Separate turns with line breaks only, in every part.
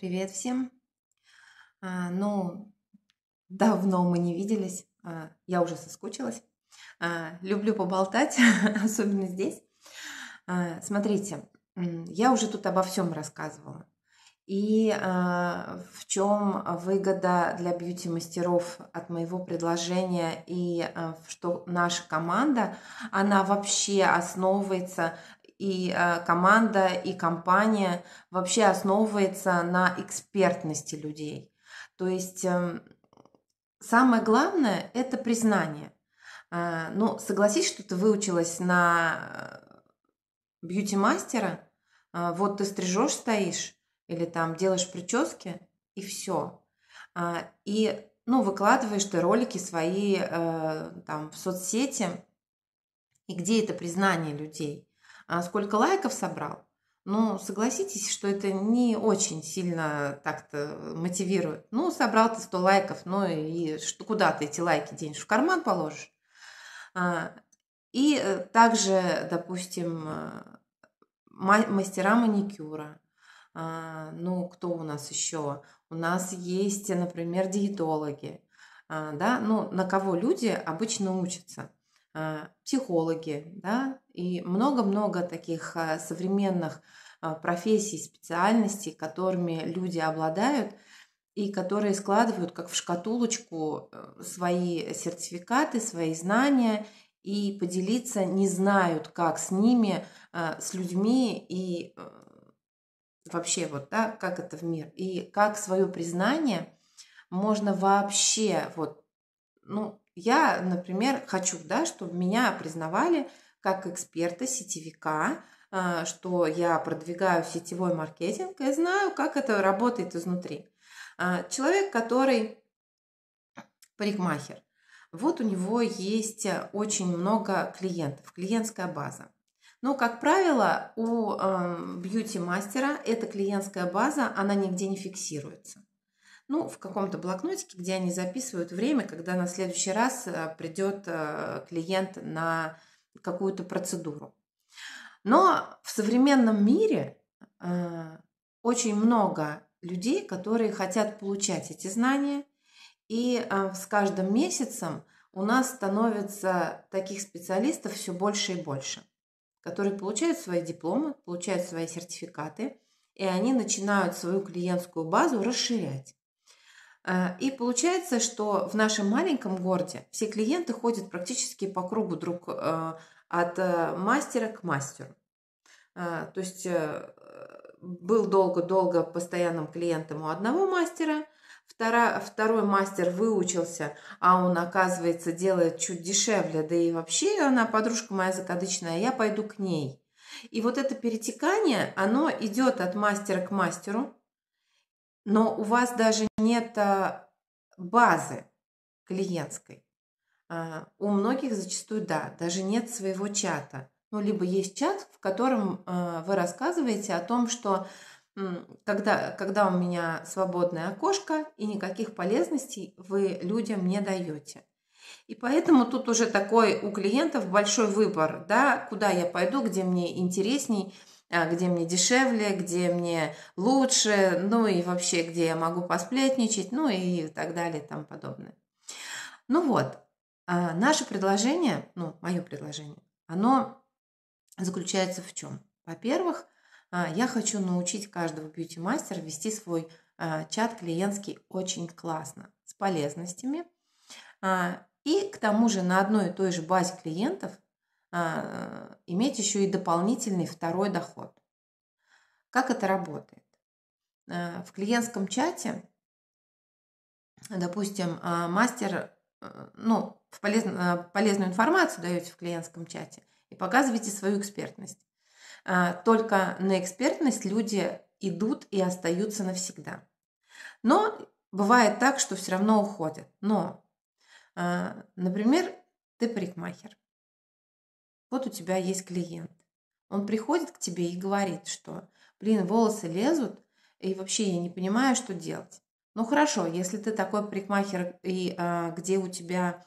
Привет всем! А, ну, давно мы не виделись, а, я уже соскучилась. А, люблю поболтать, особенно здесь. смотрите, я уже тут обо всем рассказывала. И в чем выгода для бьюти-мастеров от моего предложения и что наша команда, она вообще основывается и э, команда, и компания вообще основывается на экспертности людей. То есть эм, самое главное – это признание. Э, ну, согласись, что ты выучилась на э, бьюти-мастера, вот ты стрижешь, стоишь, или там делаешь прически, и все. И, ну, выкладываешь ты ролики свои там в соцсети, и где это признание людей? А, сколько лайков собрал, но ну, согласитесь, что это не очень сильно так-то мотивирует. Ну, собрал ты 100 лайков, ну и что, куда ты эти лайки денешь? В карман положишь. А, и э, также, допустим, а, мастера маникюра. Ну, кто у нас еще? У нас есть, например, диетологи. Да? Ну, на кого люди обычно учатся? Психологи, да? И много-много таких э, современных э, профессий, специальностей, которыми люди обладают и которые складывают как в шкатулочку э, свои сертификаты, свои знания и поделиться не знают, как с ними, с людьми и вообще вот да, как это в мир. И как свое признание можно вообще вот, ну, я, например, хочу, да, чтобы меня признавали – как эксперта, сетевика, а, что я продвигаю сетевой маркетинг и знаю, как это работает изнутри. А, человек, который парикмахер, вот у него есть а, очень много клиентов, клиентская база. Но, как правило, у бьюти-мастера эта клиентская база, она нигде не фиксируется. Ну, в каком-то блокнотике, где они записывают время, когда на следующий раз придет клиент на какую-то процедуру. Но в современном мире э, очень много людей, которые хотят получать эти знания, и э, с каждым месяцем у нас становится таких специалистов все больше и больше, которые получают свои дипломы, получают свои сертификаты, и они начинают свою клиентскую базу расширять. Э, и получается, что в нашем маленьком городе все клиенты ходят практически по кругу друг э, от э, мастера к мастеру. То есть был долго-долго постоянным клиентом у одного мастера, второй мастер выучился, а он, оказывается, делает чуть дешевле, да и вообще она подружка моя закадычная, я пойду к ней. И вот это перетекание, оно идет от мастера к мастеру, но у вас даже нет а, базы клиентской. А, у многих зачастую, да, даже нет своего чата. Ну, либо есть чат, в котором а, вы рассказываете о том, что когда, когда у меня свободное окошко и никаких полезностей вы людям не даете. И поэтому тут уже такой у клиентов большой выбор, да, куда я пойду, где мне интересней – а, где мне дешевле, где мне лучше, ну и вообще, где я могу посплетничать, ну и так далее и тому подобное. Ну вот, а, наше предложение, ну, мое предложение, оно заключается в чем? Во-первых, а, я хочу научить каждого бьюти-мастера вести свой чат клиентский очень классно, с полезностями. И к тому же на одной и той же базе клиентов а, иметь еще и дополнительный второй доход. Как это работает? А, в клиентском чате, допустим, а, мастер, ну, в полез, полезную информацию даете в клиентском чате и показываете свою экспертность. только на экспертность люди идут и остаются навсегда. Но бывает так, что все равно уходят. Но, например, ты парикмахер. Вот у тебя есть клиент. Он приходит к тебе и говорит, что, блин, волосы лезут, и вообще я не понимаю, что делать. Ну хорошо, если ты такой парикмахер, и а, где у тебя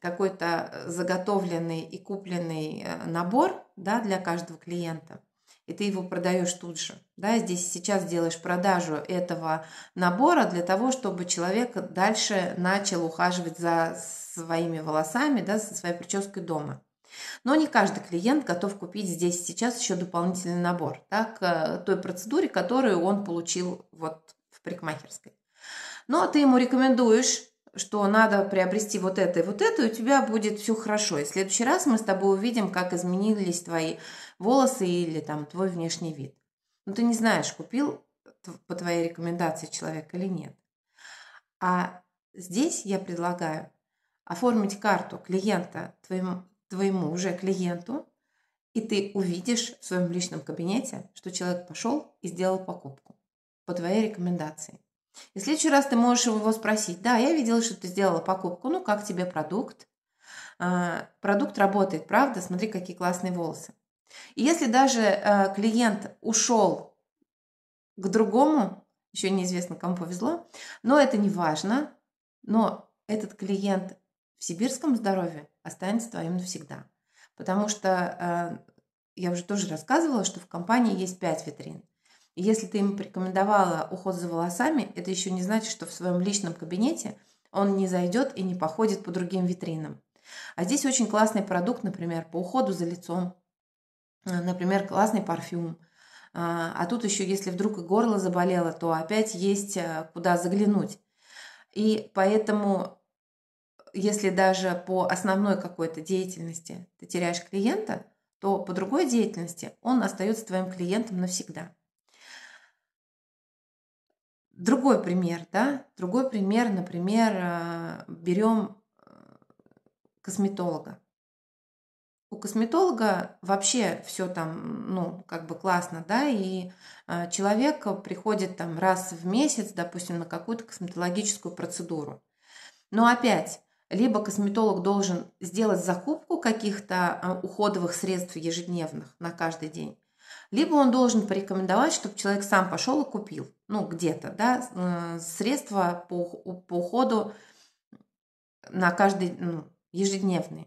какой-то заготовленный и купленный э, набор да, для каждого клиента, и ты его продаешь тут же. Да, здесь сейчас делаешь продажу этого набора для того, чтобы человек дальше начал ухаживать за своими волосами, да, со своей прической дома. Но не каждый клиент готов купить здесь сейчас еще дополнительный набор да, к э, той процедуре, которую он получил вот в парикмахерской. Но ну, а ты ему рекомендуешь что надо приобрести вот это и вот это, и у тебя будет все хорошо. И в следующий раз мы с тобой увидим, как изменились твои волосы или там твой внешний вид. Но ну, ты не знаешь, купил по твоей рекомендации человек или нет. А здесь я предлагаю оформить карту клиента твоему твоему уже клиенту, и ты увидишь в своем личном кабинете, что человек пошел и сделал покупку по твоей рекомендации. И в следующий раз ты можешь его спросить, да, я видела, что ты сделала покупку, ну как тебе продукт? А, продукт работает, правда? Смотри, какие классные волосы. И если даже а, клиент ушел к другому, еще неизвестно, кому повезло, но это не важно, но этот клиент в сибирском здоровье останется твоим навсегда. Потому что э, я уже тоже рассказывала, что в компании есть пять витрин. И если ты им порекомендовала уход за волосами, это еще не значит, что в своем личном кабинете он не зайдет и не походит по другим витринам. А здесь очень классный продукт, например, по уходу за лицом, э, например, классный парфюм. Э, а тут еще, если вдруг и горло заболело, то опять есть э, куда заглянуть. И поэтому если даже по основной какой-то деятельности ты теряешь клиента, то по другой деятельности он остается твоим клиентом навсегда. Другой пример, да, другой пример, например, а, берем э, косметолога. У косметолога вообще все там, ну, как бы классно, да, и а, человек приходит там раз в месяц, допустим, на какую-то косметологическую процедуру. Но опять, либо косметолог должен сделать закупку каких-то а, уходовых средств ежедневных на каждый день, либо он должен порекомендовать, чтобы человек сам пошел и купил, ну, где-то, да, э, средства по, по уходу на каждый, ну, ежедневные.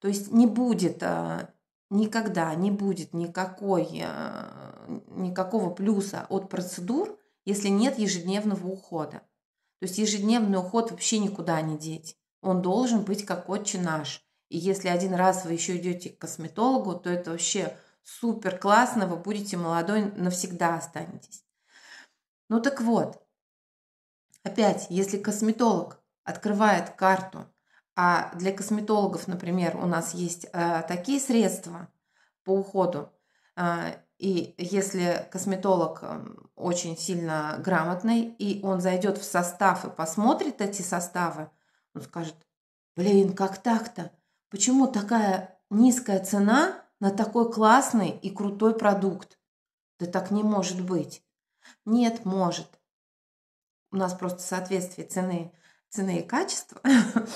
То есть не будет а, никогда не будет никакой, а, никакого плюса от процедур, если нет ежедневного ухода. То есть ежедневный уход вообще никуда не деть. Он должен быть как отче наш. И если один раз вы еще идете к косметологу, то это вообще супер классно, вы будете молодой, навсегда останетесь. Ну так вот, опять, если косметолог открывает карту, а для косметологов, например, у нас есть э, такие средства по уходу, э, и если косметолог эм, очень сильно грамотный, и он зайдет в состав и посмотрит эти составы, он скажет, блин, как так-то? Почему такая низкая цена на такой классный и крутой продукт? Да так не может быть. Нет, может. У нас просто соответствие цены, цены и качества.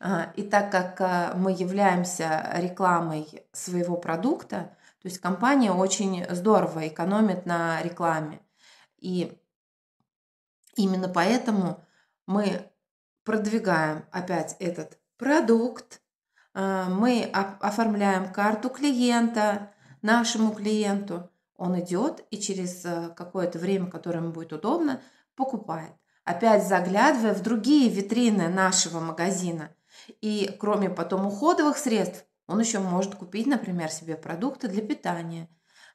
А, и так как а, мы являемся рекламой своего продукта, то есть компания очень здорово экономит на рекламе. И именно поэтому мы продвигаем опять этот продукт, а, мы оформляем карту клиента нашему клиенту, он идет и через э, какое-то время, которое ему будет удобно, покупает. Опять заглядывая в другие витрины нашего магазина. И кроме потом уходовых средств, он еще может купить, например, себе продукты для питания.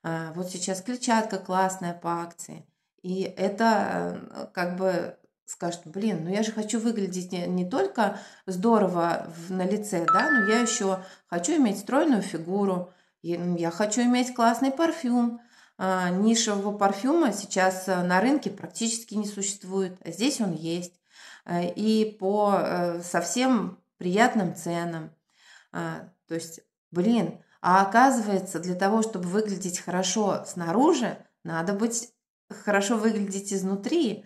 А, вот сейчас клетчатка классная по акции. И это э, как бы скажет, блин, ну я же хочу выглядеть не, не только здорово в, на лице, да, но я еще хочу иметь стройную фигуру, я, хочу иметь классный парфюм. А, нишевого парфюма сейчас э, на рынке практически не существует, а здесь он есть. А, и по а, совсем приятным ценам. А, то есть, блин, а оказывается, для того, чтобы выглядеть хорошо снаружи, надо быть хорошо выглядеть изнутри.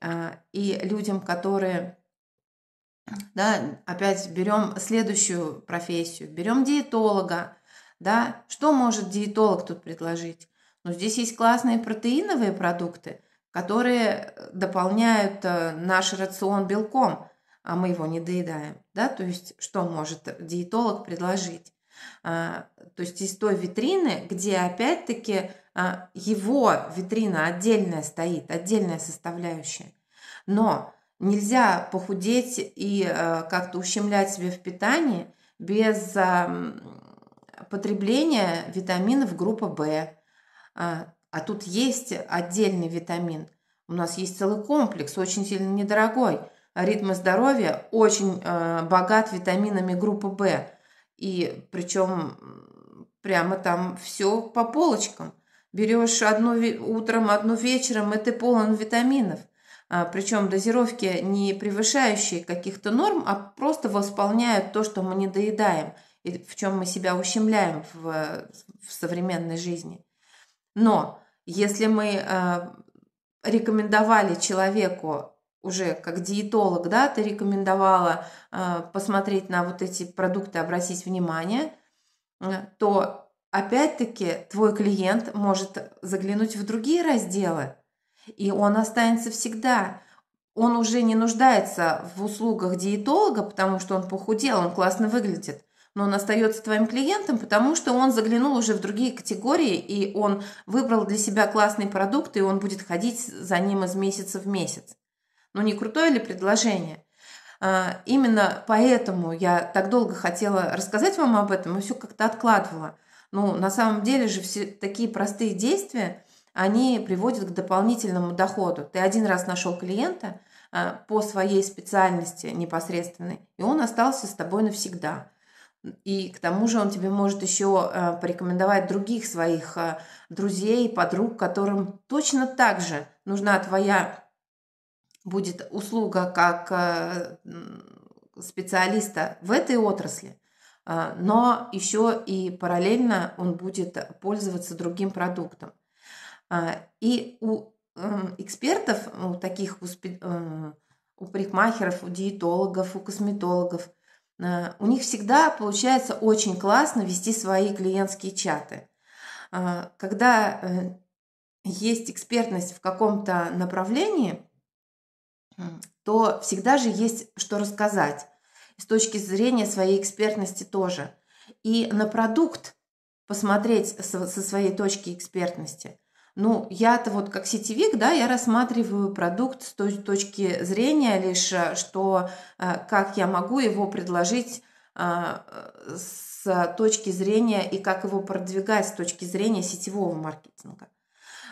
А, и людям, которые да, опять берем следующую профессию, берем диетолога, да, что может диетолог тут предложить? Но ну, здесь есть классные протеиновые продукты, которые дополняют э, наш рацион белком, а мы его не доедаем, да, то есть что может диетолог предложить? А, то есть из той витрины, где опять-таки а, его витрина отдельная стоит, отдельная составляющая. Но нельзя похудеть и а, как-то ущемлять себе в питании без потребления витаминов группы В. А тут есть отдельный витамин. У нас есть целый комплекс, очень сильно недорогой. Ритм здоровья очень богат витаминами группы В и причем прямо там все по полочкам. Берешь одно утром, одно вечером, и ты полон витаминов. А, причем дозировки не превышающие каких-то норм, а просто восполняют то, что мы не доедаем и в чем мы себя ущемляем в, в современной жизни. Но если мы э, рекомендовали человеку уже как диетолог, да, ты рекомендовала э, посмотреть на вот эти продукты, обратить внимание, э, то опять-таки твой клиент может заглянуть в другие разделы, и он останется всегда. Он уже не нуждается в услугах диетолога, потому что он похудел, он классно выглядит но он остается твоим клиентом, потому что он заглянул уже в другие категории, и он выбрал для себя классный продукт, и он будет ходить за ним из месяца в месяц. Ну не крутое ли предложение? А, именно поэтому я так долго хотела рассказать вам об этом и все как-то откладывала. Ну, на самом деле же все такие простые действия, они приводят к дополнительному доходу. Ты один раз нашел клиента а, по своей специальности непосредственной, и он остался с тобой навсегда. И к тому же он тебе может еще а, порекомендовать других своих друзей, подруг, которым точно так же нужна твоя будет услуга как э, специалиста в этой отрасли, а, но еще и параллельно он будет пользоваться другим продуктом. А, и у эм, экспертов, у таких эм, у парикмахеров, у диетологов, у косметологов, э, у них всегда получается очень классно вести свои клиентские чаты. А, когда э, есть экспертность в каком-то направлении, то всегда же есть что рассказать. С точки зрения своей экспертности тоже. И на продукт посмотреть со, своей точки экспертности. Ну, я-то вот как сетевик, да, я рассматриваю продукт с той точки зрения лишь, э, что э, как я могу его предложить а, э, с точки зрения и как его продвигать с точки зрения сетевого маркетинга.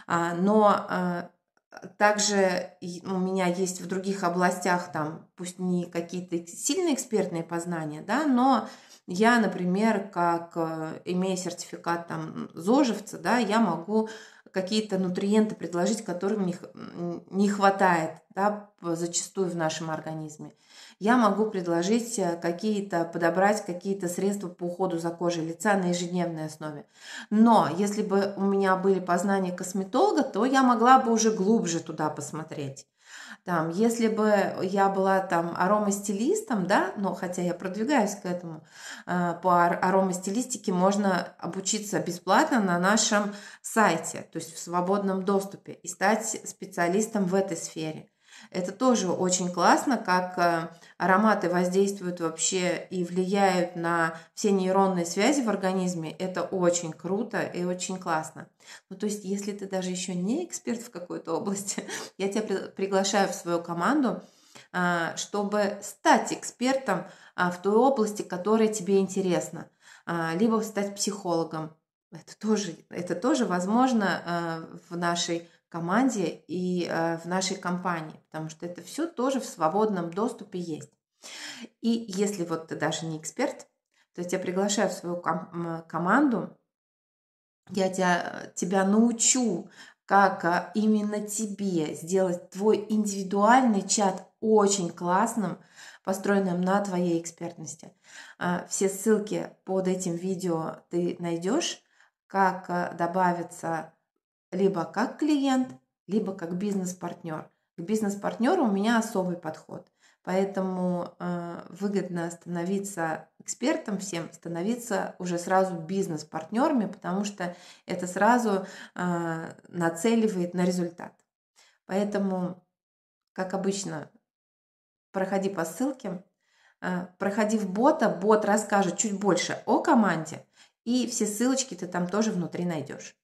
А, но а, также у меня есть в других областях, там, пусть не какие-то сильные экспертные познания, да, но я, например, как э, имея сертификат там зожевца, да, я могу какие-то нутриенты предложить, которым не, не хватает, да, зачастую в нашем организме я могу предложить э, какие-то, подобрать какие-то средства по уходу за кожей лица на ежедневной основе. Но если бы у меня были познания косметолога, то я могла бы уже глубже туда посмотреть. Там, если бы я была там аромастилистом, да, но хотя я продвигаюсь к этому, э, по аромастилистике можно обучиться бесплатно на нашем сайте, то есть в свободном доступе, и стать специалистом в этой сфере. Это тоже очень классно, как э, ароматы воздействуют вообще и влияют на все нейронные связи в организме. Это очень круто и очень классно. Ну, то есть, если ты даже еще не эксперт в какой-то области, я тебя приглашаю в свою команду, а, чтобы стать экспертом а, в той области, которая тебе интересна. А, либо стать психологом. Это тоже, это тоже возможно в нашей команде и э, в нашей компании, потому что это все тоже в свободном доступе есть. И если вот ты даже не эксперт, то я тебя приглашаю в свою ком- команду, я тебя, тебя научу, как а, именно тебе сделать твой индивидуальный чат очень классным, построенным на твоей экспертности. А, все ссылки под этим видео ты найдешь, как а, добавиться либо как клиент, либо как бизнес-партнер. К бизнес-партнеру у меня особый подход. Поэтому э, выгодно становиться экспертом всем, становиться уже сразу бизнес-партнерами, потому что это сразу э, нацеливает на результат. Поэтому, как обычно, проходи по ссылке, э, проходи в бота, бот расскажет чуть больше о команде, и все ссылочки ты там тоже внутри найдешь.